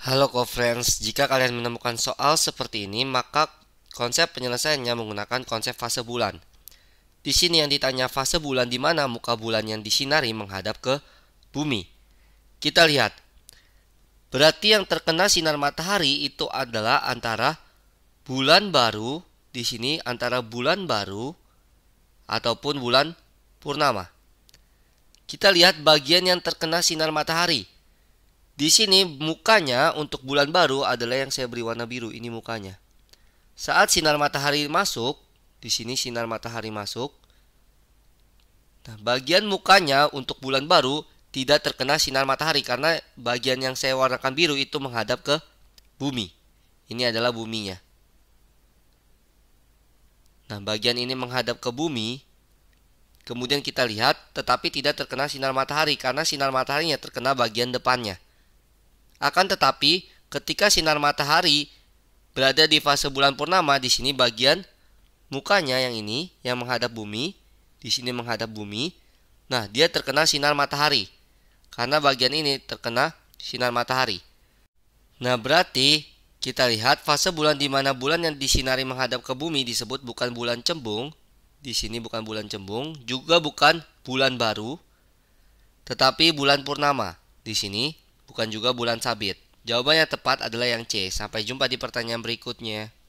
Halo co-friends, jika kalian menemukan soal seperti ini, maka konsep penyelesaiannya menggunakan konsep fase bulan. Di sini yang ditanya fase bulan di mana muka bulan yang disinari menghadap ke bumi. Kita lihat. Berarti yang terkena sinar matahari itu adalah antara bulan baru di sini antara bulan baru ataupun bulan purnama. Kita lihat bagian yang terkena sinar matahari di sini mukanya untuk bulan baru adalah yang saya beri warna biru, ini mukanya. Saat sinar matahari masuk, di sini sinar matahari masuk. Nah, bagian mukanya untuk bulan baru tidak terkena sinar matahari karena bagian yang saya warnakan biru itu menghadap ke bumi. Ini adalah buminya. Nah, bagian ini menghadap ke bumi. Kemudian kita lihat tetapi tidak terkena sinar matahari karena sinar mataharinya terkena bagian depannya. Akan tetapi, ketika sinar matahari berada di fase bulan purnama di sini bagian mukanya yang ini yang menghadap bumi, di sini menghadap bumi. Nah, dia terkena sinar matahari. Karena bagian ini terkena sinar matahari. Nah, berarti kita lihat fase bulan di mana bulan yang disinari menghadap ke bumi disebut bukan bulan cembung. Di sini bukan bulan cembung, juga bukan bulan baru, tetapi bulan purnama. Di sini bukan juga bulan sabit. Jawabannya tepat adalah yang C. Sampai jumpa di pertanyaan berikutnya.